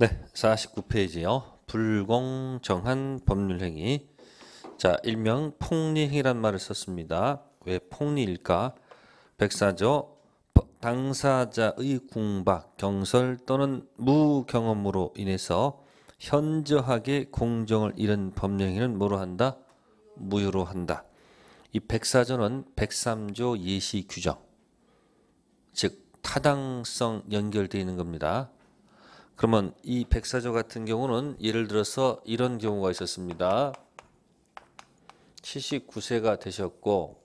네, 49페이지요. 불공정한 법률행위. 자, 일명 폭리행위란 말을 썼습니다. 왜 폭리일까? 백사조 당사자의 궁박, 경설 또는 무경험으로 인해서 현저하게 공정을 잃은 법령행위는 뭐로 한다? 무효로 한다. 이 백사조는 백삼조 예시 규정, 즉 타당성 연결되어 있는 겁니다. 그러면 이 백사조 같은 경우는 예를 들어서 이런 경우가 있었습니다. 79세가 되셨고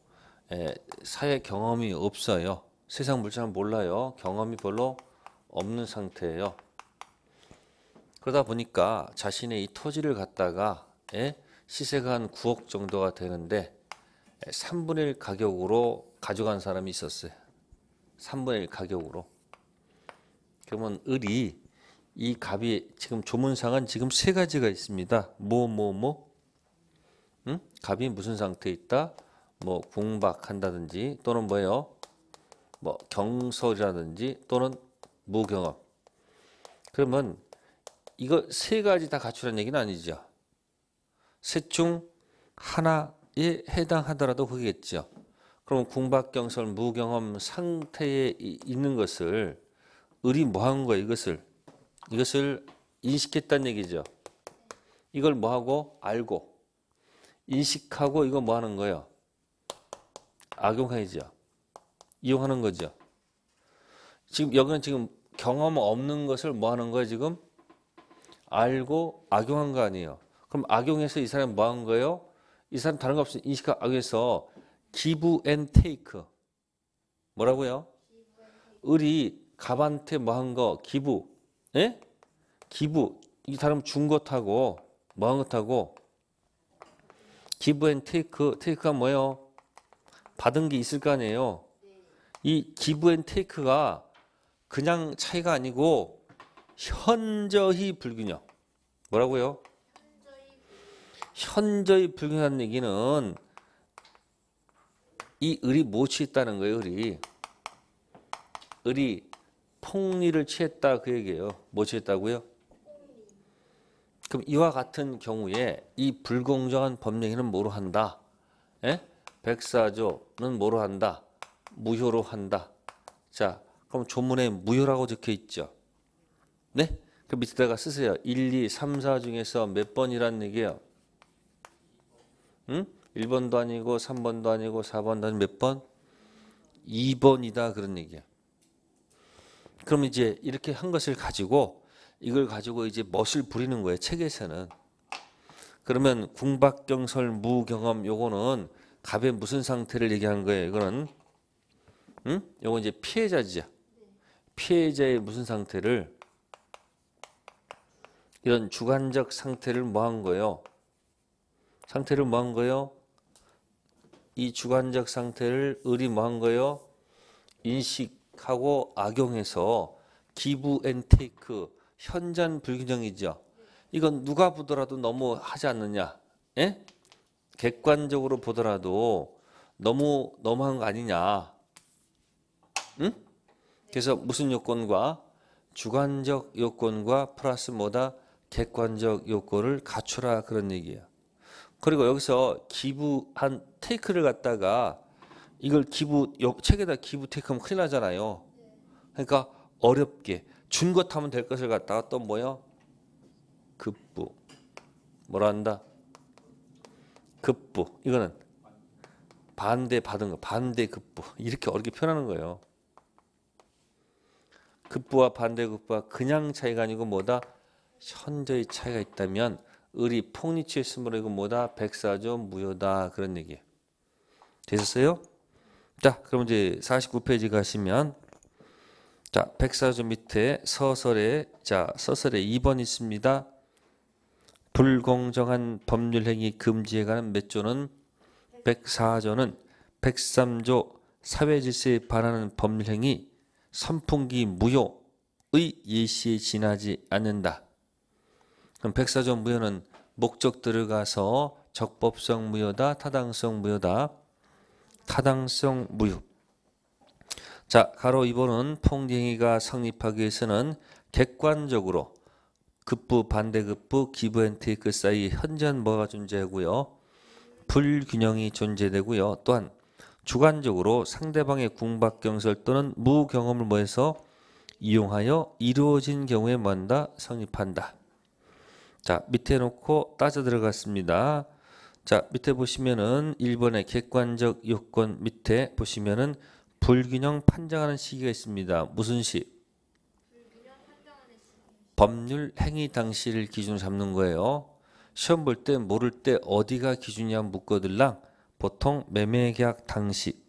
에, 예, 사회 경험이 없어요. 세상 물정을 몰라요. 경험이 별로 없는 상태예요. 그러다 보니까 자신의 이 토지를 갖다가 에, 예, 시세가 한 9억 정도가 되는데 3분의 예, 1 가격으로 가져간 사람이 있었어요. 3분의 1 가격으로. 그러면 을이 이 갑이 지금 조문상은 지금 세 가지가 있습니다. 뭐뭐 뭐, 뭐, 응? 갑이 무슨 상태에 있다? 뭐 공박한다든지 또는 뭐예요? 뭐 경서라든지 또는 무경험. 그러면 이거 세 가지 다 갖추란 얘기는 아니죠. 셋중 하나에 해당하더라도 그겠죠. 그럼 궁박경설 무경험 상태에 있는 것을 을이 뭐한 거야 이것을 이것을 인식했다는 얘기죠. 이걸 뭐하고? 알고. 인식하고 이거 뭐하는 거예요? 악용하죠. 이용하는 거죠. 지금 여기는 지금 경험 없는 것을 뭐하는 거예요 지금? 알고 악용한 거 아니에요. 그럼 악용해서 이사람 뭐한 거예요? 이 사람 다른 거 없이 인식하 악용해서 give and take 뭐라고요? 을이 갑한테 뭐한 거 기부 예? 기부 이 사람 준 것하고 뭐한 것하고 기부 앤 테이크 테이크가 뭐예요? 받은 게 있을 거 아니에요. 이 기부 앤 테이크가 그냥 차이가 아니고 현저히 불균형. 뭐라고요? 현저히 불균형한 얘기는 이 을이 무엇이 있다는 거예요, 을이. 을이 폭리를 취했다 그 얘기예요. 뭐 취했다고요? 그럼 이와 같은 경우에 이 불공정한 법령에는 뭐로 한다? 에? 예? 백사조는 뭐로 한다? 무효로 한다. 자, 그럼 조문에 무효라고 적혀 있죠. 네? 그 밑에다가 쓰세요. 1, 2, 3, 4 중에서 몇 번이란 얘기예요? 응? 1번도 아니고 3번도 아니고 4번도 아니고 몇 번? 2번이다 그런 얘기야. 그럼 이제 이렇게 한 것을 가지고 이걸 가지고 이제 멋을 부리는 거예요. 책에서는. 그러면 궁박경설 무경험 요거는 갑의 무슨 상태를 얘기한 거예요? 이거는 응? 요거 이제 피해자지 피해자의 무슨 상태를 이런 주관적 상태를 뭐한 거예요? 상태를 뭐한 거예요? 이 주관적 상태를 을이 뭐한 거예요? 인식 하고 악용해서 기부 앤 테이크 현잔 불균형이죠. 이건 누가 보더라도 너무 하지 않느냐? 예? 객관적으로 보더라도 너무 너무한 거 아니냐? 응? 그래서 네. 무슨 요건과 주관적 요건과 플러스 뭐다 객관적 요건을 갖추라 그런 얘기야. 그리고 여기서 기부한 테이크를 갖다가 이걸 기부 책에다 기부 테크면 큰일 나잖아요. 그러니까 어렵게 준 것 하면 될 것을 갖다가 또 뭐요? 급부 뭐라 한다? 급부 이거는 반대 받은 거 반대 급부 이렇게 어렵게 표현하는 거예요. 급부와 반대 급부와 그냥 차이가 아니고 뭐다 현저히 차이가 있다면 을이 폭리치했으므로이거 뭐다 백사조 무효다 그런 얘기 되셨어요? 자, 그럼 이제 49페이지 가시면 자, 백사조 밑에 서설에 자, 서설에 2번 있습니다. 불공정한 법률 행위 금지에 관한 몇 조는 104조는 103조 사회 질서에 반하는 법률 행위 선풍기 무효의 예시에 지나지 않는다. 그럼 104조 무효는 목적 들어가서 적법성 무효다, 타당성 무효다. 타당성 무효. 자, 가로 2번은 퐁딩이가 성립하기 위해서는 객관적으로 급부, 반대급부, 기브앤테이크 그 사이 현저한 뭐가 존재하고요. 불균형이 존재되고요. 또한 주관적으로 상대방의 궁박경설 또는 무경험을 뭐해서 이용하여 이루어진 경우에 만다 성립한다. 자 밑에 놓고 따져 들어갔습니다. 자, 밑에 보시면은 1번의 객관적 요건 밑에 보시면은 불균형 판정하는 시기가 있습니다. 무슨 시? 법률 행위 당시를 기준으로 잡는 거예요. 시험 볼 때 모를 때 어디가 기준이야 묻거들랑 보통 매매 계약 당시.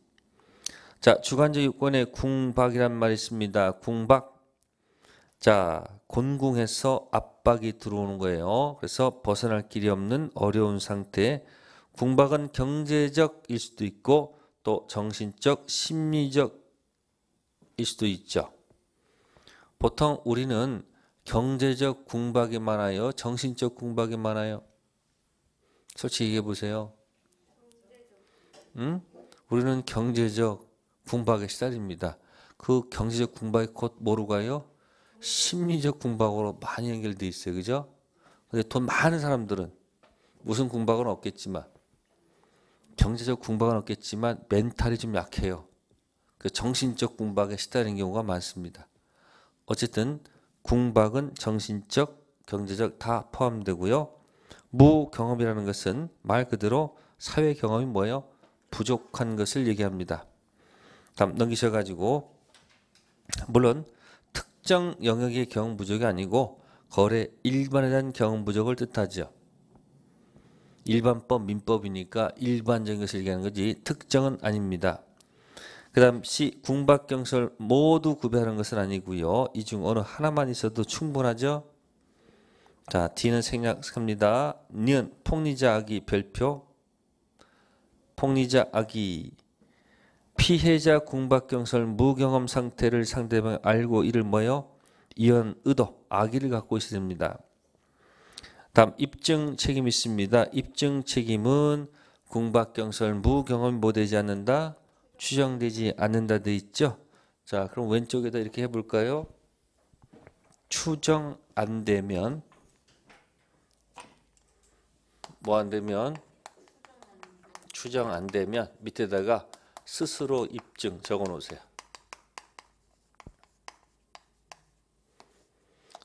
자, 주관적 요건에 궁박이란 말이 있습니다. 궁박. 자, 곤궁에서 압박이 들어오는 거예요. 그래서 벗어날 길이 없는 어려운 상태. 궁박은 경제적일 수도 있고 또 정신적, 심리적일 수도 있죠. 보통 우리는 경제적 궁박이 많아요, 정신적 궁박이 많아요. 솔직히 얘기해 보세요. 응? 우리는 경제적 궁박에 시달립니다. 그 경제적 궁박이 곧 뭐로 가요? 심리적 궁박으로 많이 연결돼 있어요. 그죠? 근데 돈 많은 사람들은 무슨 궁박은 없겠지만 경제적 궁박은 없겠지만 멘탈이 좀 약해요. 그 정신적 궁박에 시달리는 경우가 많습니다. 어쨌든 궁박은 정신적, 경제적 다 포함되고요. 무경험이라는 것은 말 그대로 사회 경험이 뭐예요? 부족한 것을 얘기합니다. 다음 넘기셔 가지고 물론 특정 영역의 경 부족이 아니고 거래 일반에 대한 경 부족을 뜻하지 일반법 민법이니까 일반적인 것을 얘기하는 거지 특정은 아닙니다. 그 다음 C 궁박경설 모두 구별하는 것은 아니고요. 이 중 어느 하나만 있어도 충분하죠. 자 D는 생략합니다. 니은 폭리자 아기 별표 폭리자 아기 피해자 궁박경설 무경험 상태를 상대방이 알고 이를 뭐요? 이언 의도 악의를 갖고 있어야 됩니다. 다음 입증 책임이 있습니다. 입증 책임은 궁박경설 무경험이 뭐 되지 않는다? 추정되지 않는다 돼 있죠. 자 그럼 왼쪽에다 이렇게 해볼까요? 추정 안 되면 뭐 안 되면 추정 안 되면 밑에다가 스스로 입증 적어 놓으세요.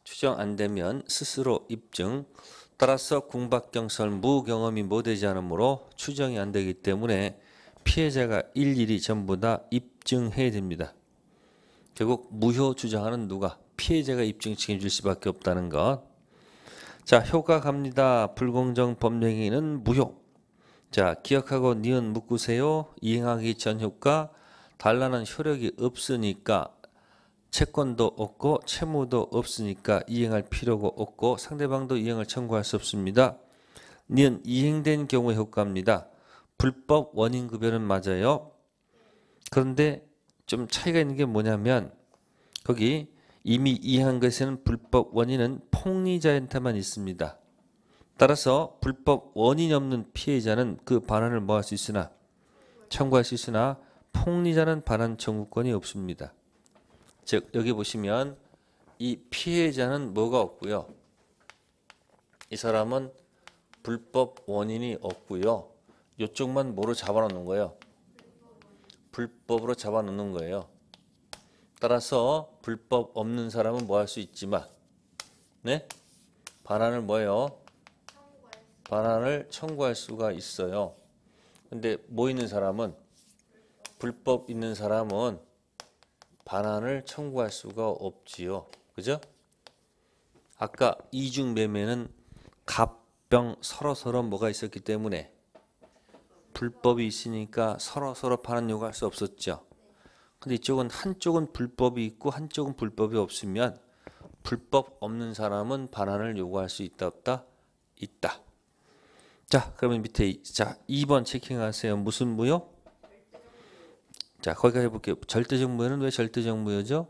추정 안 되면 스스로 입증 따라서 궁박경설 무경험이 못되지 뭐 않으므로 추정이 안 되기 때문에 피해자가 일일이 전부 다 입증해야 됩니다. 결국 무효 주장하는 누가 피해자가 입증 책임질 수밖에 없다는 것. 자, 효과 갑니다. 불공정 법령행위는 무효. 자, 기억하고 니은 묶으세요. 이행하기 전 효과. 달러는 효력이 없으니까 채권도 없고 채무도 없으니까 이행할 필요가 없고 상대방도 이행을 청구할 수 없습니다. 니은 이행된 경우 효과입니다. 불법 원인 급여는 맞아요. 그런데 좀 차이가 있는 게 뭐냐면 거기 이미 이행한 것에는 불법 원인은 폭리자한테만 있습니다. 따라서 불법 원인이 없는 피해자는 그 반환을 뭐 할 수 있으나 청구할 수 있으나 폭리자는 반환 청구권이 없습니다. 즉 여기 보시면 이 피해자는 뭐가 없고요. 이 사람은 불법 원인이 없고요. 이쪽만 뭐로 잡아놓는 거예요? 불법으로 잡아놓는 거예요. 따라서 불법 없는 사람은 뭐 할 수 있지만 네? 반환을 뭐예요? 반환을 청구할 수가 있어요. 근데 뭐 있는 사람은 불법 있는 사람은 반환을 청구할 수가 없지요. 그죠? 아까 이중 매매는 갑병 서로서로 뭐가 있었기 때문에 불법이 있으니까 서로서로 파는 요구할 수 없었죠. 근데 이쪽은 한쪽은 불법이 있고 한쪽은 불법이 없으면 불법 없는 사람은 반환을 요구할 수 있다 없다? 있다. 자, 그러면 밑에 자 2번 체킹하세요. 무슨 무효? 자, 거기까지 볼게요. 절대적 무효는 왜 절대적 무효죠?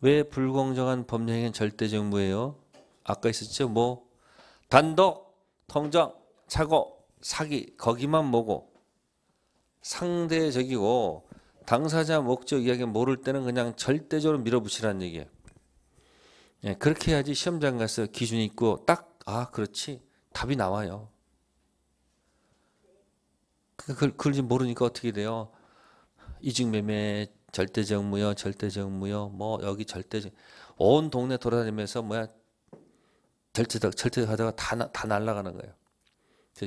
왜 불공정한 법령행위는 절대적 무예요? 아까 있었죠? 뭐 단독, 통정, 착오, 사기 거기만 보고 상대적이고 당사자 목적 이야기 모를 때는 그냥 절대적으로 밀어붙이라는 얘기예요. 예, 그렇게 해야지 시험장 가서 기준이 있고 딱아 그렇지 답이 나와요. 그러니까 그걸, 그걸 지금 모르니까 어떻게 돼요? 이중매매, 절대정무요, 절대정무요, 뭐, 여기 절대정, 온 동네 돌아다니면서 뭐야, 절대, 절대하다가 다, 다 날아가는 거예요.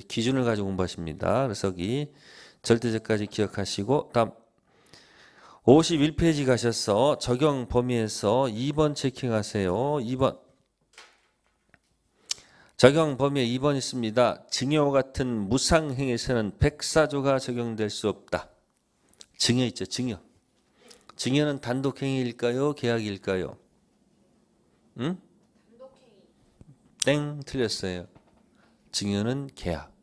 기준을 가지고 공부하십니다. 그래서 여기 절대제까지 기억하시고, 다음, 51페이지 가셔서 적용 범위에서 2번 체킹하세요. 2번. 적용 범위에 2번 있습니다. 증여와 같은 무상행에서는 백사조가 적용될 수 없다. 증여 있죠. 증여. 증여는 단독행위일까요? 계약일까요? 응? 땡 틀렸어요. 증여는 계약.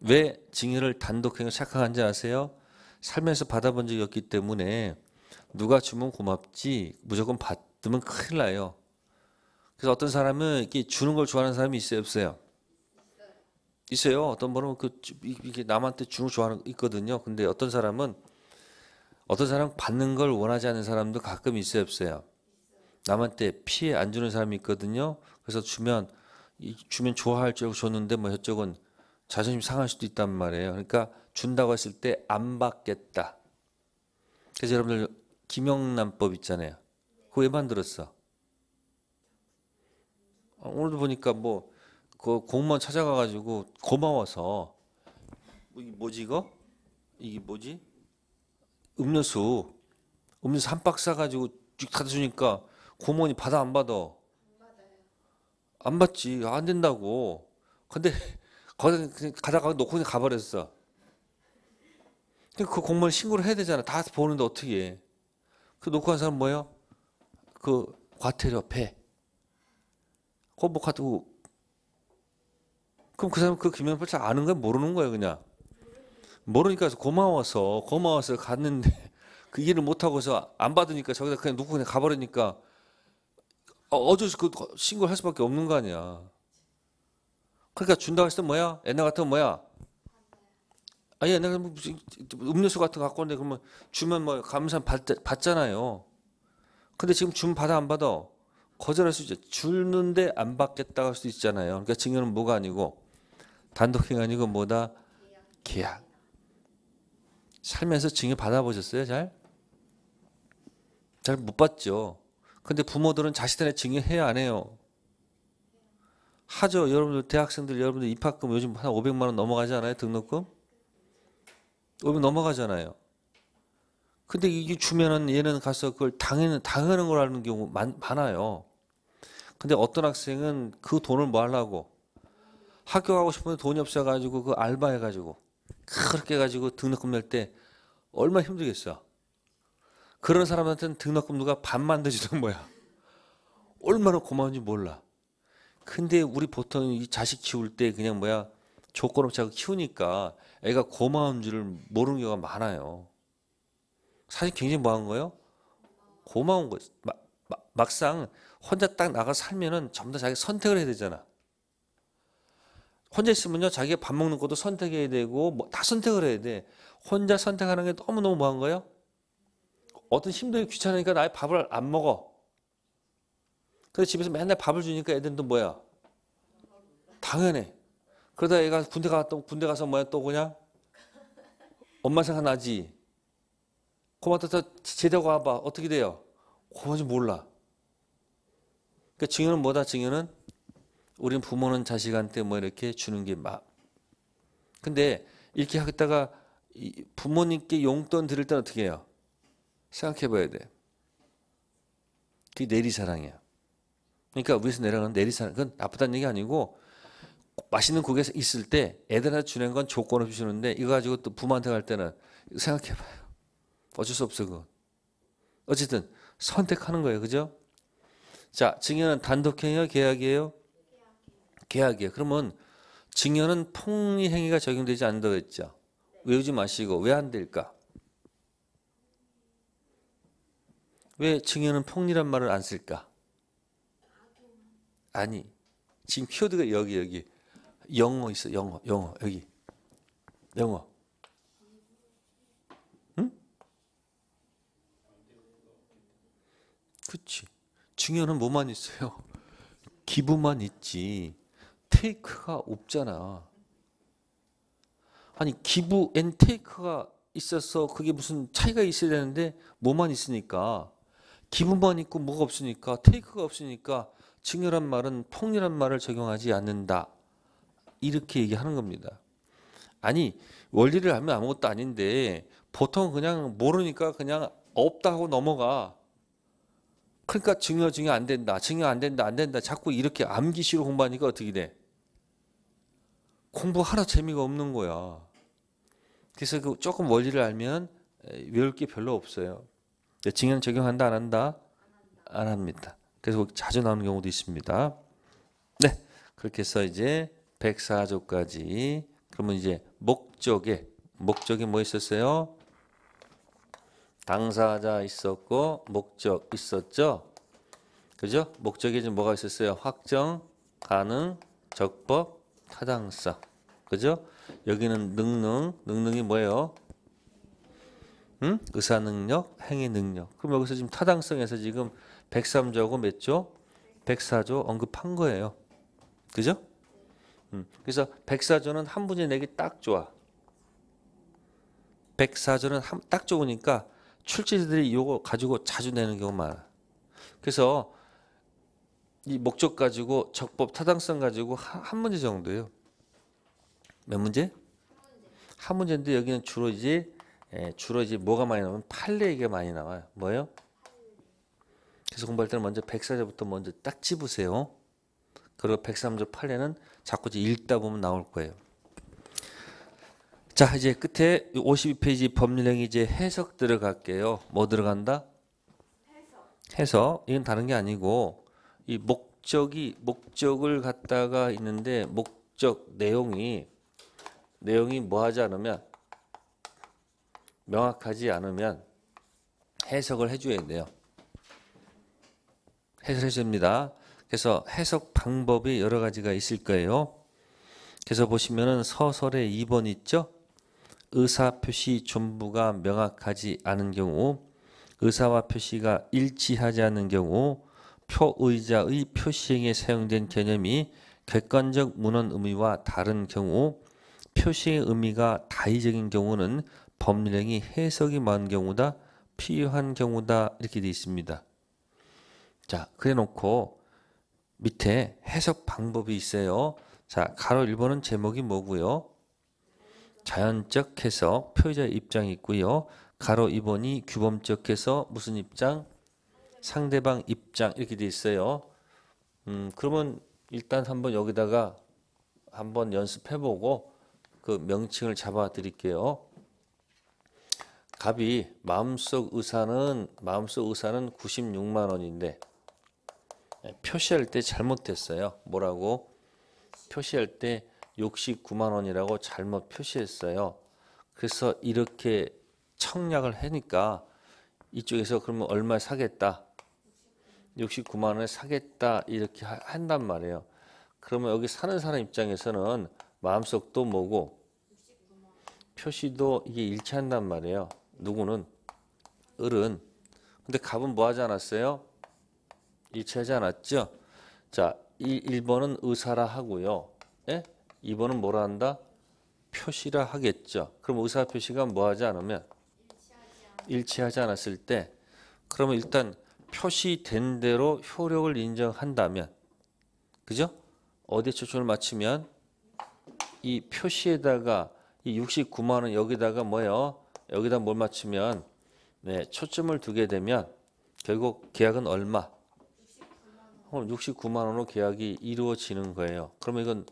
왜 증여를 단독행위로 착각한지 아세요? 살면서 받아본 적이 없기 때문에 누가 주면 고맙지 무조건 받으면 큰일 나요. 그래서 어떤 사람은 이렇게 주는 걸 좋아하는 사람이 있어요, 없어요? 있어요. 어떤 분은 그 이게 남한테 주는 거 좋아하는 있거든요. 근데 어떤 사람은 어떤 사람 받는 걸 원하지 않는 사람도 가끔 있어요, 없어요? 남한테 피해 안 주는 사람이 있거든요. 그래서 주면 주면 좋아할 줄 알고 줬는데 뭐 저쪽은 자존심 상할 수도 있단 말이에요. 그러니까 준다고 했을 때 안 받겠다. 그래서 여러분들 김영란법 있잖아요. 그거 왜 만들었어? 어, 오늘도 보니까 뭐 그 공무원 찾아가가지고 고마워서 뭐 뭐지 이거? 이게 뭐지? 음료수 음료수 한 박스 사가지고 쭉 타주니까 고원이 받아 안 받아? 안 받지 안 된다고 근데 거기 가다가 놓고 그냥 가버렸어 그 공무원 신고를 해야 되잖아 다 보는데 어떻게 해. 그 놓고 간 사람 뭐예요? 그 과태료 배 그거 어, 뭐 가지고 그럼 그 사람 그김영철잘 아는 거야 모르는 거야 그냥 모르니까 고마워서 고마워서 갔는데 그이해못 하고서 안 받으니까 저기다 그냥 누구 그냥 가버리니까 어, 어쩔 수 그 신고를 할 수밖에 없는 거 아니야. 그러니까 준다고 했을 때 뭐야? 옛날 같은 뭐야? 아니 옛날 뭐 음료수 같은 거 갖고 왔는데 그러면 주면 뭐 감사 받, 잖아요 근데 지금 주면 받아 안 받아? 거절할 수 있죠. 줄는데 안 받겠다 고할 수 있잖아요. 그러니까 증여는 뭐가 아니고 단독행 위 아니고 뭐다 계약. 살면서 증여 받아보셨어요? 잘? 잘 못 받죠. 근데 부모들은 자식들한테 증여해야 안 해요. 하죠. 여러분들 대학생들 여러분들 입학금 요즘 한 500만 원 넘어가지 않아요? 등록금? 500 넘어가잖아요. 근데 이게 주면은 얘는 가서 그걸 당하는 당하는 걸 아는 경우 많, 많아요. 근데 어떤 학생은 그 돈을 뭐 하려고 학교 가고 싶은데 돈이 없어가지고 그 알바 해가지고 그렇게 해가지고 등록금 낼 때 얼마나 힘들겠어. 그런 사람한테는 등록금 누가 반만 되지도 뭐야. 얼마나 고마운지 몰라. 근데 우리 보통 이 자식 키울 때 그냥 뭐야 조건 없이 키우니까 애가 고마운 줄을 모르는 경우가 많아요. 사실 굉장히 뭐한 거예요? 고마운 거. 마, 마, 막상 혼자 딱 나가 살면은 전부 다 자기 선택을 해야 되잖아. 혼자 있으면요 자기가 밥 먹는 것도 선택해야 되고 뭐 다 선택을 해야 돼. 혼자 선택하는 게 너무 너무 뭐한 거예요? 어떤 힘들게 귀찮으니까 나의 밥을 안 먹어. 그래서 집에서 맨날 밥을 주니까 애들도 뭐야? 당연해. 그러다 애가 군대 갔다 군대 가서 뭐야 또 그냥 엄마 생각나지. 고마다 제대로고 와봐 어떻게 돼요? 고마지 몰라. 그러니까 증여는 뭐다? 증여는 우리는 부모는 자식한테 뭐 이렇게 주는 게 막. 근데 이렇게 하다가 겠 부모님께 용돈 드릴 때 어떻게 해요? 생각해 봐야 돼. 그게 내리사랑이야. 그러니까 위에서 내려가는 내리사랑. 그건 나쁘다는 얘기 아니고 맛있는 고기 있을 때 애들한테 주는 건 조건 없이 주는데 이거 가지고 또 부모한테 갈 때는 생각해 봐요. 어쩔 수 없어 그건. 어쨌든 선택하는 거예요. 그죠? 자, 증여는 단독행위가 계약이에요? 계약이에요. 그러면 증여는 폭리행위가 적용되지 않는다고 했죠. 외우지 마시고 왜 안 될까? 왜 증여는 폭리란 말을 안 쓸까? 아니 지금 키워드가 여기 여기 영어 있어 영어 영어 여기 영어 중요한 뭐만 있어요? 기부만 있지. 테이크가 없잖아. 아니 기부 앤 테이크가 있어서 그게 무슨 차이가 있어야 되는데 뭐만 있으니까 기부만 있고 뭐가 없으니까 테이크가 없으니까 증여란 말은 폭리란 말을 적용하지 않는다. 이렇게 얘기하는 겁니다. 아니 원리를 하면 아무것도 아닌데 보통 그냥 모르니까 그냥 없다 고 넘어가. 그러니까 증여 증여 안 된다. 증여 안 된다. 안 된다. 자꾸 이렇게 암기시로 공부하니까 어떻게 돼? 공부하러 재미가 없는 거야. 그래서 그 조금 원리를 알면 외울 게 별로 없어요. 증여 적용한다 안 한다? 안 합니다. 그래서 자주 나오는 경우도 있습니다. 네. 그렇게 해서 이제 104조까지 그러면 이제 목적에 목적이 뭐 있었어요? 당사자 있었고 목적 있었죠. 그죠? 목적이 지 뭐가 있었어요? 확정, 가능, 적법, 타당성. 그죠? 여기는 능능, 능능이 뭐예요? 응? 의사 능력, 행위 능력. 그럼 여기서 지금 타당성에서 지금 103조고 몇 조? 104조 언급한 거예요. 그죠? 음. 그래서 104조는 한 분이 내기 딱 좋아. 104조는 한, 딱 좋으니까 출제자들이 이거 가지고 자주 내는 경우 많아. 그래서 이 목적 가지고 적법 타당성 가지고 한 문제 정도예요. 몇 문제? 한 문제인데 여기는 주로 이제 예, 주로 이제 뭐가 많이 나오면 판례 얘기가 많이 나와요. 뭐예요? 그래서 공부할 때는 먼저 1 0자부터 먼저 딱 집으세요. 그리고 103조 판례는 자꾸 이제 읽다 보면 나올 거예요. 자, 이제 끝에 52페이지 법률행위 이제 해석 들어갈게요. 뭐 들어간다? 해석. 해석. 이건 다른 게 아니고 이 목적이 목적을 갖다가 있는데 목적 내용이 내용이 뭐 하지 않으면 명확하지 않으면 해석을 해 줘야 돼요. 해석해 줍니다. 그래서 해석 방법이 여러 가지가 있을 거예요. 그래서 보시면은 서설의 2번 있죠? 의사 표시 전부가 명확하지 않은 경우, 의사와 표시가 일치하지 않은 경우, 표의자의 표시행에 사용된 개념이 객관적 문헌 의미와 다른 경우, 표시의 의미가 다의적인 경우는 법률행위 해석이 많은 경우다, 필요한 경우다 이렇게 되어 있습니다. 자, 그래 놓고 밑에 해석 방법이 있어요. 자, 가로 1번은 제목이 뭐고요? 자연적 해석 표의자의 입장이 있고요. 가로 2번이 규범적 해석 무슨 입장? 상대방 입장 이렇게 돼 있어요. 음, 그러면 일단 한번 여기다가 한번 연습해 보고 그 명칭을 잡아 드릴게요. 값이 마음속 의사는 마음속 의사는 96만 원인데 예, 표시할 때 잘못됐어요. 뭐라고? 표시할 때 69만 원이라고 잘못 표시했어요. 그래서 이렇게 청약을 하니까 이쪽에서 그러면 얼마 사겠다. 69만 원에 사겠다 이렇게 한단 말이에요. 그러면 여기 사는 사람 입장에서는 마음속도 뭐고 표시도 이게 일치한단 말이에요. 누구는 을은 근데 갑은 뭐 하지 않았어요? 일치하지 않았죠? 자, 이 1번은 의사라 하고요. 예? 2번은 뭐라 한다? 표시라 하겠죠. 그럼 의사 표시가 뭐하지 않으면 일치하지 않았을 때 그러면 일단 표시된 대로 효력을 인정한다면 그죠? 어디에 초점을 맞추면 이 표시에다가 이 69만 원 여기다가 뭐예요? 여기다 뭘 맞추면 네, 초점을 두게 되면 결국 계약은 얼마? 69만 원. 그럼 69만 계약이 이루어지는 거예요. 그러면 이건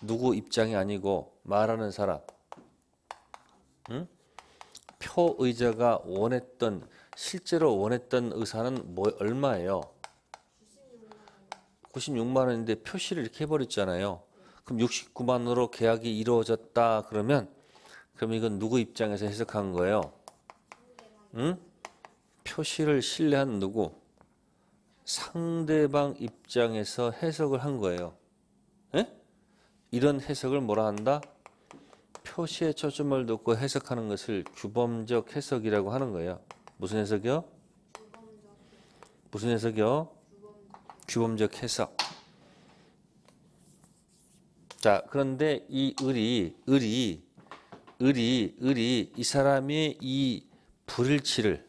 누구 입장이 아니고 말하는 사람. 응? 표 의자가 원했던 실제로 원했던 의사는 뭐 얼마예요? 96만 원인데 표시를 이렇게 해버렸잖아요. 그럼 69만으로 계약이 이루어졌다 그러면 그럼 이건 누구 입장에서 해석한 거예요? 응? 표시를 신뢰한 누구? 상대방 입장에서 해석을 한 거예요. 에? 예? 이런 해석을 뭐라 한다? 표시에 초점을 놓고 해석하는 것을 규범적 해석이라고 하는 거예요. 무슨 해석이요? 무슨 해석이요? 규범적 해석. 자, 그런데 이 을이, 을이, 을이, 을이 이 사람이 이 불일치를,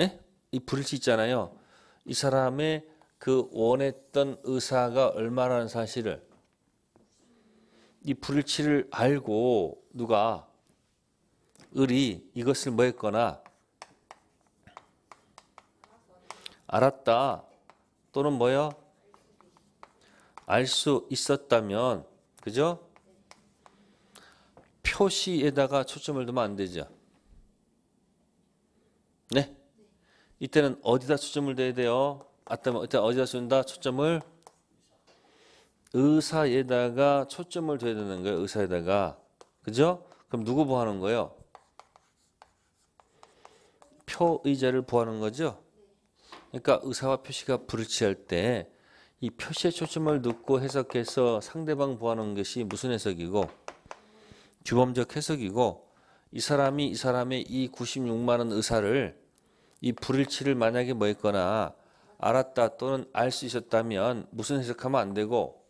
에? 이 불일치 있잖아요. 이 사람의 그 원했던 의사가 얼마라는 사실을 이 불일치를 알고 누가 을이 이것을 뭐 했거나 알았다 또는 뭐요? 알 수 있었다면 그죠? 표시에다가 초점을 두면 안 되죠. 네. 이때는 어디다 초점을 둬야 돼요? 아때 어디다 준다? 초점을 의사에다가 초점을 둬야 되는 거예요. 의사에다가. 그죠? 그럼 누구 보하는 거예요? 표의자를 보하는 거죠? 그러니까 의사와 표시가 불일치할 때 이 표시의 초점을 놓고 해석해서 상대방 보하는 것이 무슨 해석이고 규범적 해석이고 이 사람이 이 사람의 이 96만 원 의사를 이 불일치를 만약에 뭐 했거나 알았다 또는 알 수 있었다면 무슨 해석하면 안 되고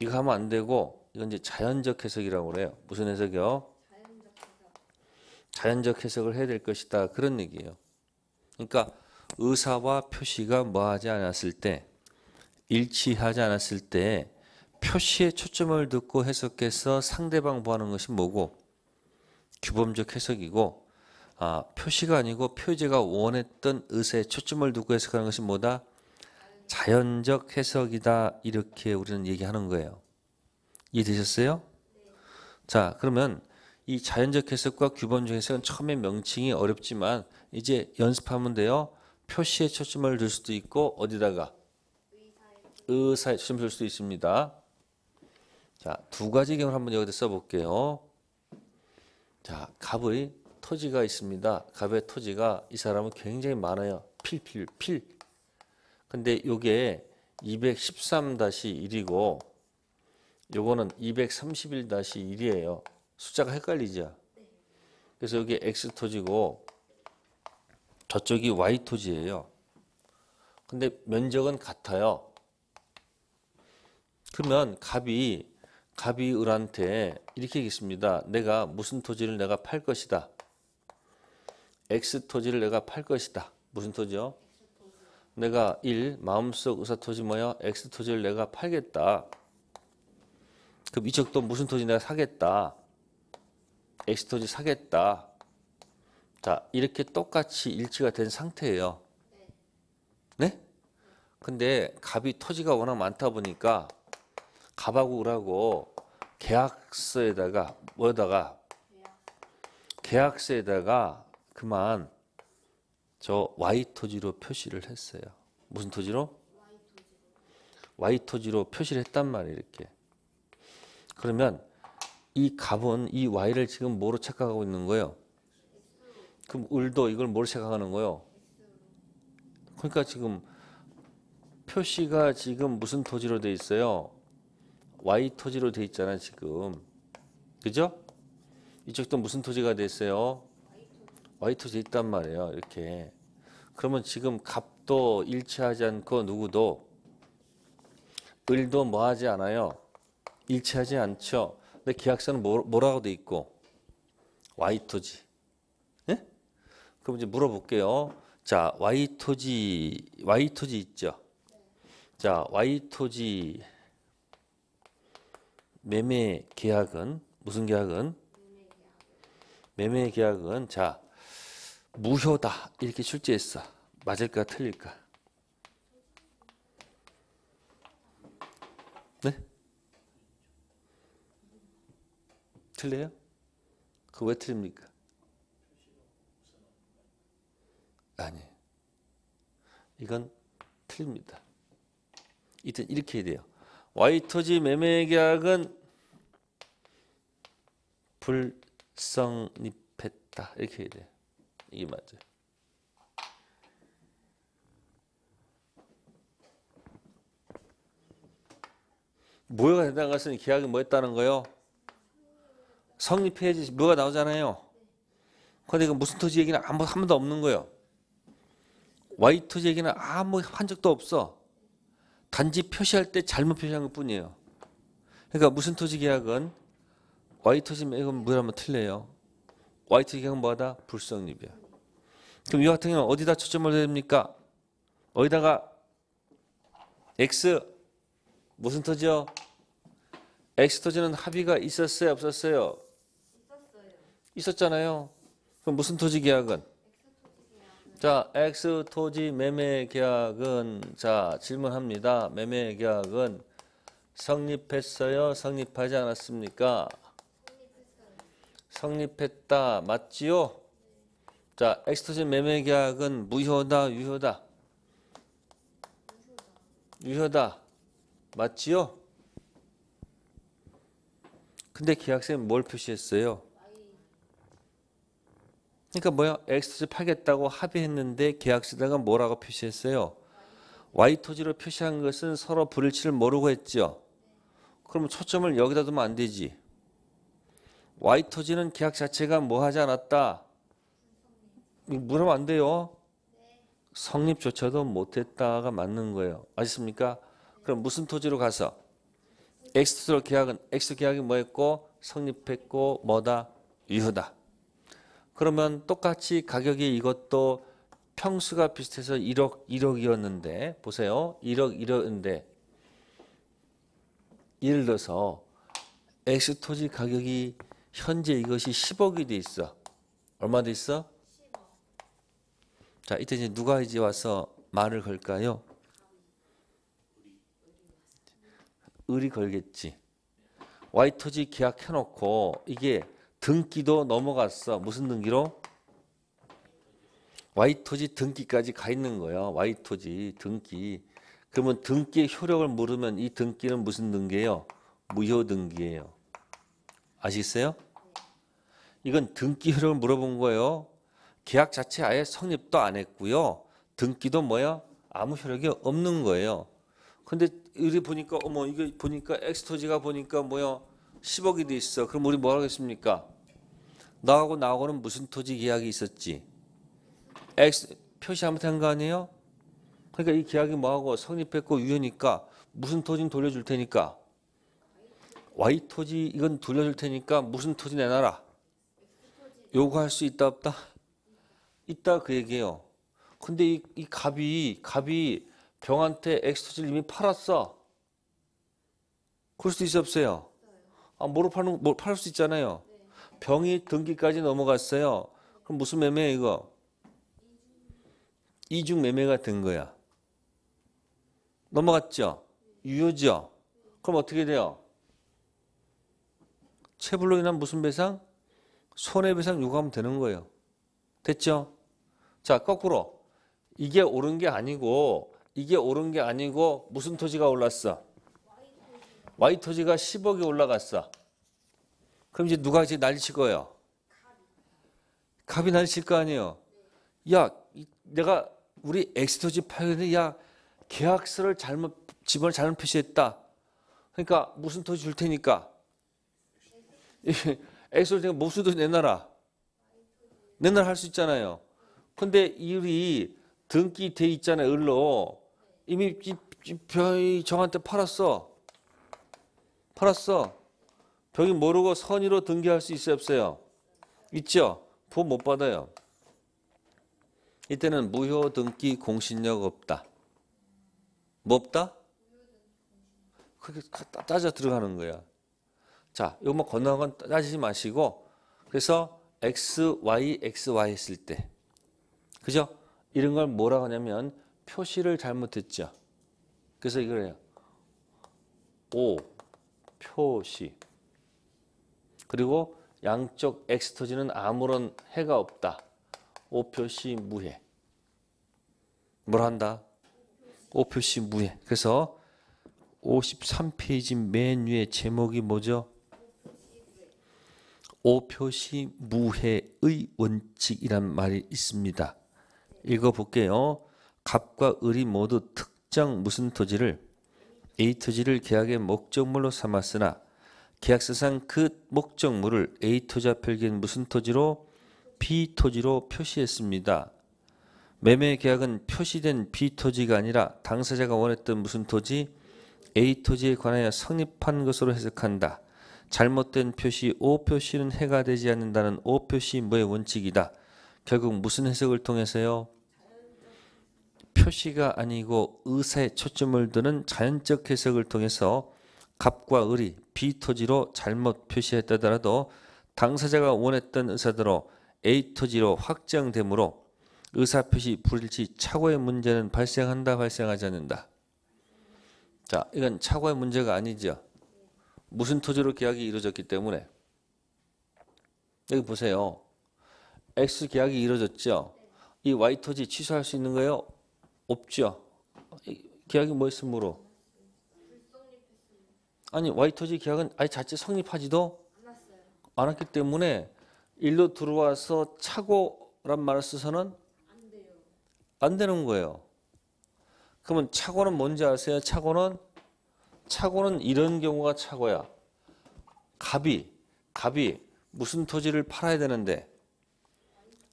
이거 하면 안 되고 이건 이제 자연적 해석이라고 그래요. 무슨 해석이요? 자연적 해석. 을 해야 될 것이다. 그런 얘기예요. 그러니까 의사와 표시가 뭐하지 않았을 때 일치하지 않았을 때 표시의 초점을 듣고 해석해서 상대방 보하는 것이 뭐고 규범적 해석이고 아, 표시가 아니고 표제가 원했던 의사의 초점을 두고 해석하는 것이 뭐다? 자연적 해석이다 이렇게 우리는 얘기하는 거예요. 이해되셨어요? 네. 자 그러면 이 자연적 해석과 규범적 해석은 처음에 명칭이 어렵지만 이제 연습하면 돼요. 표시에 초점을 둘 수도 있고 어디다가 의사에 초점을 둘 수도 있습니다. 자, 두 가지 경우를 한번 여기다 써볼게요. 자, 갑의 토지가 있습니다. 갑의 토지가 이 사람은 굉장히 많아요. 필필 필 근데 요게 213-1이고 요거는 231-1이에요. 숫자가 헷갈리죠? 네. 그래서 여기 X 토지고 저쪽이 Y 토지예요. 근데 면적은 같아요. 그러면 갑이 갑이 을한테 이렇게 얘기했습니다. 내가 무슨 토지를 내가 팔 것이다. X 토지를 내가 팔 것이다. 무슨 토지요? 내가 1 마음속 의사토지 뭐야? X 토지를 내가 팔겠다. 그럼 이쪽도 무슨 토지 내가 사겠다. X 토지 사겠다. 자 이렇게 똑같이 일치가 된 상태예요. 네? 근데 갑이 토지가 워낙 많다 보니까 갑하고 을하고 계약서에다가 뭐다가 에 계약서에다가 그만 저 Y 토지로 표시를 했어요. 무슨 토지로? Y 토지로 표시를 했단 말이에요. 이렇게. 그러면 이 값은 이 Y를 지금 뭐로 착각하고 있는 거예요? 그럼 을도 이걸 뭐로 착각하는 거예요? 그러니까 지금 표시가 지금 무슨 토지로 돼 있어요? Y 토지로 돼 있잖아 지금. 그죠? 이쪽도 무슨 토지가 돼 있어요? Y 토지 있단 말이에요. 이렇게. 그러면 지금 갑도 일치하지 않고 누구도 을도 뭐하지 않아요? 일치하지 않죠. 근데 계약서는 뭐, 라고돼 있고 Y 토지. 예? 그럼 이제 물어볼게요. 자 Y 토지 Y 토지 있죠. 자 Y 토지 매매 계약은 무슨 계약은? 매매 계약은 자 무효다 이렇게 출제했어. 맞을까 틀릴까? 네? 틀려요? 그 왜 틀립니까? 아니. 이건 틀립니다. 이땐 이렇게 해야 돼요. 와이토지 매매 계약은 불성립했다. 이렇게 해야 돼요. 이게 맞죠. 무효가 된다는 것은 계약이 뭐였다는 거요? 성립해야지 무가 나오잖아요. 근데 이거 무슨 토지 얘기는 아무 한 번도 없는 거요. Y 토지 얘기는 아무 한 적도 없어. 단지 표시할 때 잘못 표시한 것 뿐이에요. 그러니까 무슨 토지 계약은 Y 토지 매건 무라면 틀려요. Y 토지 계약은 뭐다? 불성립이야. 그럼 이 같은 경우 는 어디다 초점을 됩니까? 어디다가 x 무슨 터지요? x 터지는 합의가 있었어요, 없었어요? 있었어요. 있었잖아요. 그럼 무슨 토지 계약은? X 토지 매매 계약은 자, 질문합니다. 매매 계약은 성립했어요? 성립하지 않았습니까? 성립했어요. 성립했다. 맞지요? 자, 엑스터진 매매 계약은 무효다, 유효다? 유효다. 맞지요? 근데 계약서는 뭘 표시했어요? 그러니까 뭐야? 엑스터지 파겠다고 합의했는데 계약서에다가 뭐라고 표시했어요? Y 토지로 표시한 것은 서로 불일치를 모르고 했죠. 그럼 초점을 여기다 두면 안 되지. Y 토지는 계약 자체가 뭐 하지 않았다? 물으면 안 돼요. 성립조차도 못했다가 맞는 거예요. 아십니까? 그럼 무슨 토지로 가서? 엑스트로 계약은 엑스 계약이 뭐였고 성립했고 뭐다 유효다. 그러면 똑같이 가격이 이것도 평수가 비슷해서 1억 1억이었는데 보세요 1억 1억인데 예를 들어서 엑스 토지 가격이 현재 이것이 10억이 돼 있어. 얼마 돼 있어? 자, 이때 이제 누가 이제 와서 말을 걸까요? 을이 걸겠지. 와이토지 계약해놓고 이게 등기도 넘어갔어. 무슨 등기로? 와이토지 등기까지 가 있는 거야. 와이토지 등기. 그러면 등기의 효력을 물으면 이 등기는 무슨 등기예요? 무효 등기예요. 아시겠어요? 이건 등기 효력을 물어본 거예요. 계약 자체 아예 성립도 안 했고요. 등기도 뭐야? 아무 효력이 없는 거예요. 근데 우리 보니까 어머 이거 보니까 엑스토지가 보니까 뭐야? 10억이 돼 있어. 그럼 우리 뭐 하겠습니까? 나하고 나하고는 무슨 토지 계약이 있었지? 엑스 표시 잘못한 거 아니에요? 그러니까 이 계약이 뭐하고 성립했고 유효니까 무슨 토지는 돌려줄 테니까 Y 토지 이건 돌려줄 테니까 무슨 토지 내놔라. 요구할 수 있다 없다? 있다 그 얘기예요. 근데 이, 이 갑이 갑이 병한테 엑스터질 이미 팔았어. 그럴 수도 있어 없어요. 아, 뭐로 파는 뭐팔수 있잖아요. 병이 등기까지 넘어갔어요. 그럼 무슨 매매 이거? 이중 매매가 된 거야. 넘어갔죠? 유효죠? 그럼 어떻게 돼요? 체불로 인한 무슨 배상? 손해배상 요구하면 되는 거예요. 됐죠? 자, 거꾸로. 이게 옳은 게 아니고, 이게 옳은 게 아니고, 무슨 토지가 올랐어? Y 토지가 10억이 올라갔어. 그럼 이제 누가 이제 난리칠 거요 갑이 난리칠 거 아니에요? 야, 내가 우리 X 토지 파견에 야, 계약서를 잘못, 집을 잘못 표시했다. 그러니까 무슨 토지 줄 테니까. 엑 토지 뭐 내놔라. 내놔라 할수 있잖아요. 근데 일이 등기 돼 있잖아요. 을로. 이미 병이 정한테 팔았어. 팔았어. 병이 모르고 선의로 등기할 수 있어요? 없어요? 있죠? 보험 못 받아요. 이때는 무효 등기 공신력 없다. 뭐 없다? 그렇게 따져 들어가는 거야. 자, 이것만 뭐 건너간 건 따지지 마시고 그래서 x, y, x, y 했을 때 그죠? 이런 걸 뭐라고 하냐면 표시를 잘못했죠. 그래서 이거예요. 오 표시 그리고 양쪽 x 토지는 아무런 해가 없다. 오 표시 무해. 뭘 한다? 오 표시 무해. 그래서 53페이지 맨 위에 제목이 뭐죠? 오표시 무해의 원칙이란 말이 있습니다. 읽어볼게요. 갑과 을이 모두 특정 무슨 토지를 A 토지를 계약의 목적물로 삼았으나 계약서상 그 목적물을 A 토지 앞필기 무슨 토지로 B 토지로 표시했습니다. 매매 계약은 표시된 B 토지가 아니라 당사자가 원했던 무슨 토지 A 토지에 관하여 성립한 것으로 해석한다. 잘못된 표시 O 표시는 해가 되지 않는다는 O 표시 무의 원칙이다. 결국 무슨 해석을 통해서요? 표시가 아니고 의사에 초점을 두는 자연적 해석을 통해서 갑과 을이 B토지로 잘못 표시했다더라도 당사자가 원했던 의사대로 A토지로 확정되므로 의사표시 불일치 착오의 문제는 발생한다 발생하지 않는다. 자 이건 착오의 문제가 아니죠. 무슨 토지로 계약이 이루어졌기 때문에 여기 보세요. X 계약이 이루어졌죠. 이 Y 토지 취소할 수 있는 거예요? 없죠. 계약이 뭐였으므로? 아니 와이터지 계약은 아예 자체 성립하지도 않았기 때문에 일로 들어와서 착오란 말을 쓰서는 안, 되는 거예요. 그러면 착오는 뭔지 아세요? 착오는 착오는 이런 경우가 착오야. 갑이 갑이 무슨 토지를 팔아야 되는데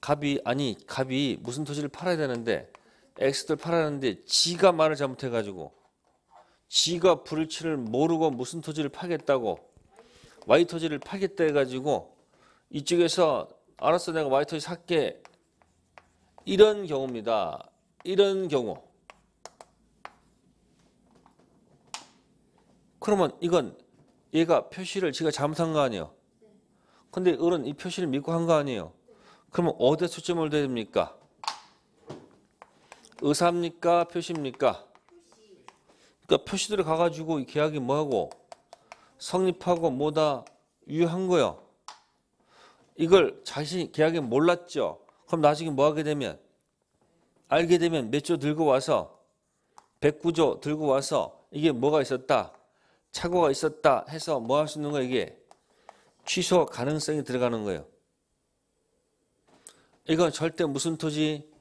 갑이 아니 갑이 무슨 토지를 팔아야 되는데 엑스들 팔았는데 지가 말을 잘못해가지고 지가 불일치를 모르고 무슨 토지를 파겠다고 Y 토지를 파겠다 해가지고 이쪽에서 알았어 내가 Y 토지 살게 이런 경우입니다. 이런 경우 그러면 이건 얘가 표시를 지가 잘못한 거 아니에요? 근데 어른 이 표시를 믿고 한 거 아니에요? 그러면 어디에 초점을 둬야 됩니까? 의사입니까? 표시입니까? 그러니까 표시들을 가가지고 계약이 뭐하고 성립하고 뭐다 유효한 거요. 이걸 자신 계약에 몰랐죠. 그럼 나중에 뭐 하게 되면 알게 되면 몇 조 들고 와서 109조 들고 와서 이게 뭐가 있었다. 착오가 있었다 해서 뭐 할 수 있는 거야 이게 취소 가능성이 들어가는 거예요. 이건 절대 무슨 토지?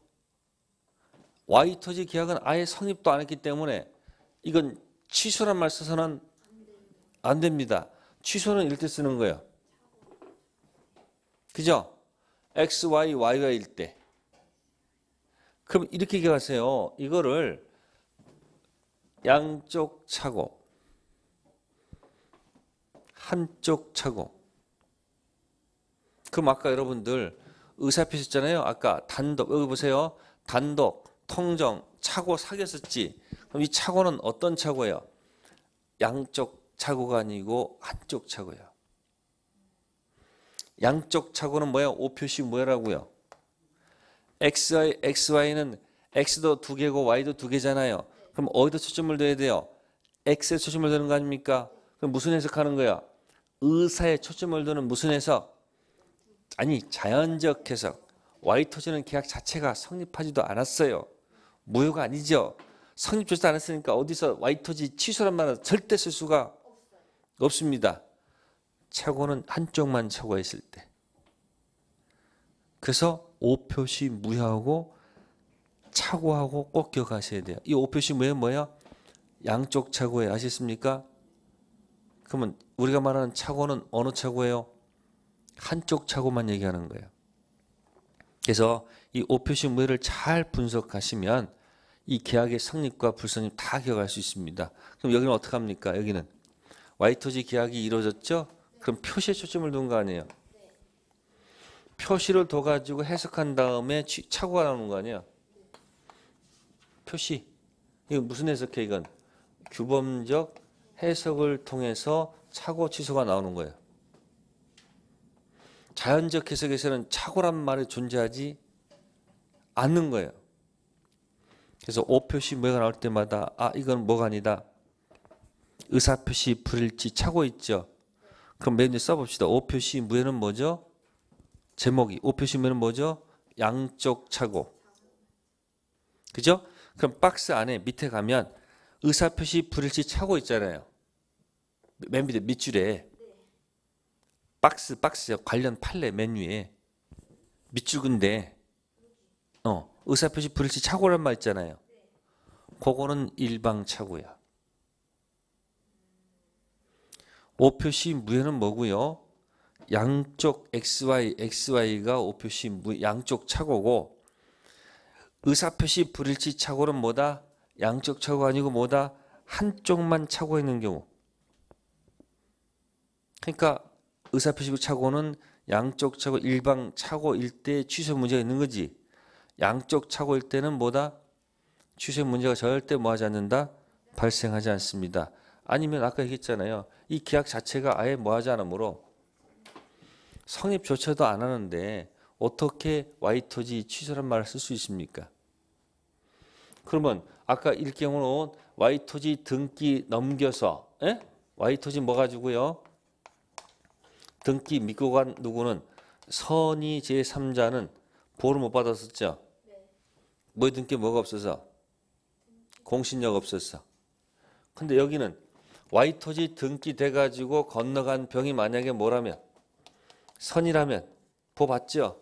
와이터지 계약은 아예 성립도 안 했기 때문에 이건 취소란 말 써서는 안 됩니다. 취소는 이 일때 쓰는 거예요. 그죠? x, y, y가 일때 그럼 이렇게 기억하세요 이거를 양쪽 차고 한쪽 차고 그럼 아까 여러분들 의사 표시잖아요. 아까 단독 여기 보세요. 단독 통정, 차고 사귀었었지. 그럼 이 차고는 어떤 차고예요? 양쪽 차고가 아니고 한쪽 차고예요. 양쪽 차고는 뭐야? 5표시 뭐라고요? XY, XY는 X도 두 개고 Y도 두 개잖아요. 그럼 어디다 초점을 둬야 돼요? X에 초점을 두는 거 아닙니까? 그럼 무슨 해석하는 거야? 의사에 초점을 두는 무슨 해석? 아니 자연적 해석. Y 토지는 계약 자체가 성립하지도 않았어요. 무효가 아니죠. 성립조차안 했으니까 어디서 와이터지 취소란 말은 절대 쓸 수가 없습니다 착오는 한쪽만 착오했을 때. 그래서 5표시 무효하고 착오하고 꼭 기억하셔야 돼요. 이 5표시 무효 뭐야? 양쪽 착오예 아셨습니까? 그러면 우리가 말하는 착오는 어느 착오예요? 한쪽 착오만 얘기하는 거예요. 그래서 이오표식물을잘 분석하시면 이 계약의 성립과 불성립 다 기억할 수 있습니다. 그럼 여기는 어떻게 합니까? 여기는 Y토지 계약이 이루어졌죠? 그럼 표시에 초점을 둔 거 아니에요? 표시를 둬가지고 해석한 다음에 착오가 나오는 거 아니야? 표시. 이거 무슨 해석해, 이건? 규범적 해석을 통해서 착오 취소가 나오는 거예요. 자연적 해석에서는 착오란 말이 존재하지 않는 거예요. 그래서 오표시 뭐가 나올 때마다 아 이건 뭐가 아니다. 의사표시 불일치 차고 있죠. 그럼 맨 먼저 써봅시다. 오표시 무에는 뭐죠? 제목이 오표시 무에는 뭐죠? 양쪽 차고. 그죠? 그럼 박스 안에 밑에 가면 의사표시 불일치 차고 있잖아요. 맨 밑에 밑줄에 박스 박스 관련 판례 메뉴에 밑줄근데 어 의사표시 불일치 착오란 말 있잖아요. 그거는 일방착오야. 오표시 무효는 뭐고요? 양쪽 XY, XY가 오표시 무, 양쪽 착오고 의사표시 불일치 착오는 뭐다? 양쪽 착오 아니고 뭐다? 한쪽만 착오있는 경우. 그러니까 의사표시부 착오는 양쪽 착오 일방 착오일 때취소 문제가 있는 거지. 양쪽 착오일 때는 뭐다? 취소 문제가 절대 뭐하지 않는다? 발생하지 않습니다. 아니면 아까 얘기했잖아요. 이 계약 자체가 아예 뭐하지 않으므로 성립조차도 안 하는데 어떻게 와이토지 취소란 말을 쓸 수 있습니까? 그러면 아까 일경으로 와이토지 등기 넘겨서 에? 예? 와이토지 뭐 가지고요? 등기 믿고 간 누구는 선이 제3자는 보호를 못 받았었죠. 네. 뭐 등기 뭐가 없어서 공신력 없었어. 근데 여기는 Y 토지 등기 돼 가지고 건너간 병이 만약에 뭐라면 선이라면 보 받죠.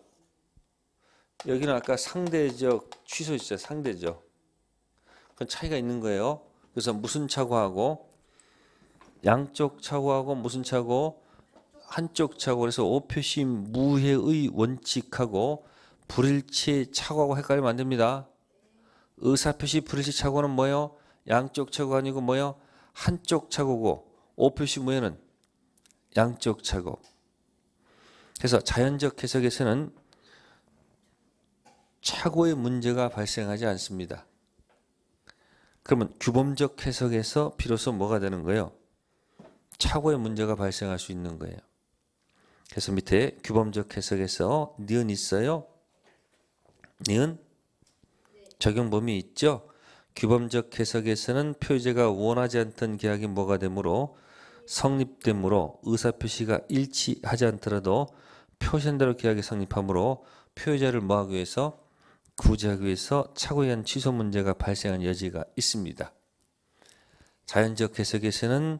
여기는 아까 상대적 취소했죠. 상대적. 그 차이가 있는 거예요. 그래서 무슨 차고하고 양쪽 차고하고 무슨 차고 한쪽 차고 그래서 오표심 무해의 원칙하고 불일치 착오하고 헷갈리면 안 됩니다. 의사표시 불일치 착오는 뭐요? 양쪽 착오 아니고 뭐요? 한쪽 착오고 오표시 무해는 양쪽 착오. 그래서 자연적 해석에서는 착오의 문제가 발생하지 않습니다. 그러면 규범적 해석에서 비로소 뭐가 되는 거예요? 착오의 문제가 발생할 수 있는 거예요. 그래서 밑에 규범적 해석에서 니은 있어요? 니은 적용 범위 있죠? 규범적 해석에서는 표제가 원하지 않던 계약이 뭐가 되므로 성립되므로 의사표시가 일치하지 않더라도 표시한대로 계약이 성립하므로 표의를 뭐하기 위해서 구제하기 위해서 착오 의한 취소 문제가 발생한 여지가 있습니다. 자연적 해석에서는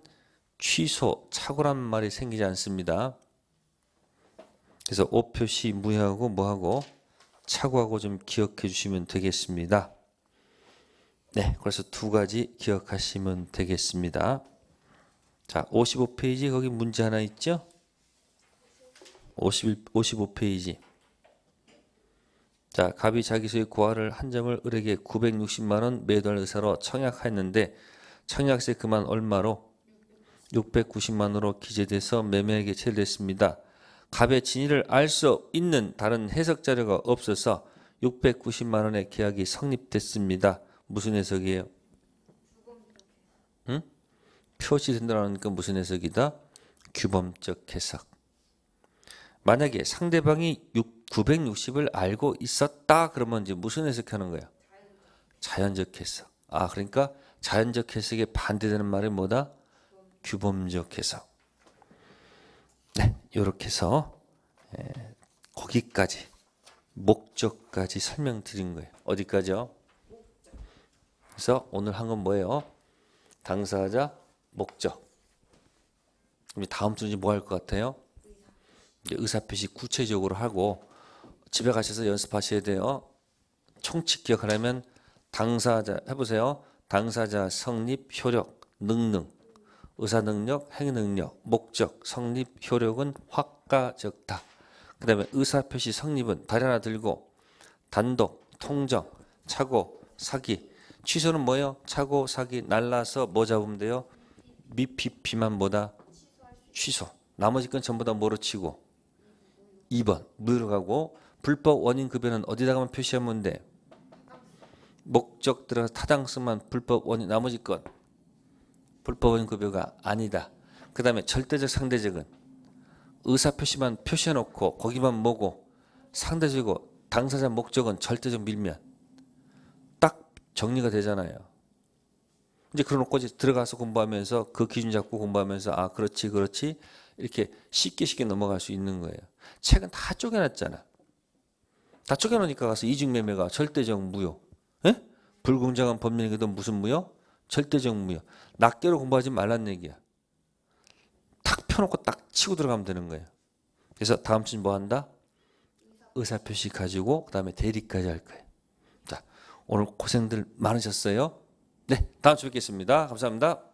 취소, 착오란 말이 생기지 않습니다. 그래서 O 표시 무해하고 뭐하고 착오하고 좀 기억해 주시면 되겠습니다. 네, 그래서 두 가지 기억하시면 되겠습니다. 자, 55페이지 거기 문제 하나 있죠? 51, 55페이지. 자, 갑이 자기소의 고아를 한 점을 을에게 960만 원 매도할 의사로 청약했는데 청약세 그만 얼마로 690만으로 기재돼서 매매에게 체결됐습니다. 갑의 진위를 알 수 있는 다른 해석 자료가 없어서 690만 원의 계약이 성립됐습니다. 무슨 해석이에요? 응? 표시된다는 건 무슨 해석이다? 규범적 해석. 만약에 상대방이 6, 960을 알고 있었다 그러면 이제 무슨 해석하는 거야? 자연적 해석. 아 그러니까 자연적 해석에 반대되는 말이 뭐다? 규범적 해석. 네, 이렇게 해서 예, 거기까지 목적까지 설명드린 거예요. 어디까지요? 그래서 오늘 한 건 뭐예요? 당사자 목적. 그럼 다음 주는 뭐할 것 같아요? 의사표시 구체적으로 하고 집에 가셔서 연습하셔야 돼요. 총칙 기억하려면 당사자 해보세요. 당사자 성립 효력 능능 의사 능력, 행위 능력, 목적, 성립, 효력은 확가적다. 그 다음에 의사 표시 성립은 다리 하나 들고 단독, 통정, 차고, 사기. 취소는 뭐예요? 차고, 사기, 날라서 뭐 잡으면 돼요? 미피피만 뭐다? 취소. 나머지 건 전부 다 뭐로 치고? 2번 물로 가고 불법 원인 급여는 어디다가만 표시하면 돼? 목적 들어가 타당성만 불법 원인 나머지 건 불법원 급여가 아니다. 그 다음에 절대적 상대적은 의사표시만 표시해놓고 거기만 뭐고 상대적이고 당사자 목적은 절대적 밀면 딱 정리가 되잖아요. 이제 그러놓고 이제 들어가서 공부하면서 그 기준 잡고 공부하면서 아 그렇지 그렇지 이렇게 쉽게 쉽게 넘어갈 수 있는 거예요. 책은 다 쪼개놨잖아. 다 쪼개놓으니까 가서 이중매매가 절대적 무효. 에? 예? 불공정한 법률이든 거 무슨 무효? 절대적 무역. 낱개로 공부하지 말란 얘기야. 탁 펴놓고 딱 치고 들어가면 되는 거예요. 그래서 다음 주는 뭐 한다? 의사표시 가지고 그 다음에 대리까지 할 거예요. 자, 오늘 고생들 많으셨어요. 네, 다음 주에 뵙겠습니다. 감사합니다.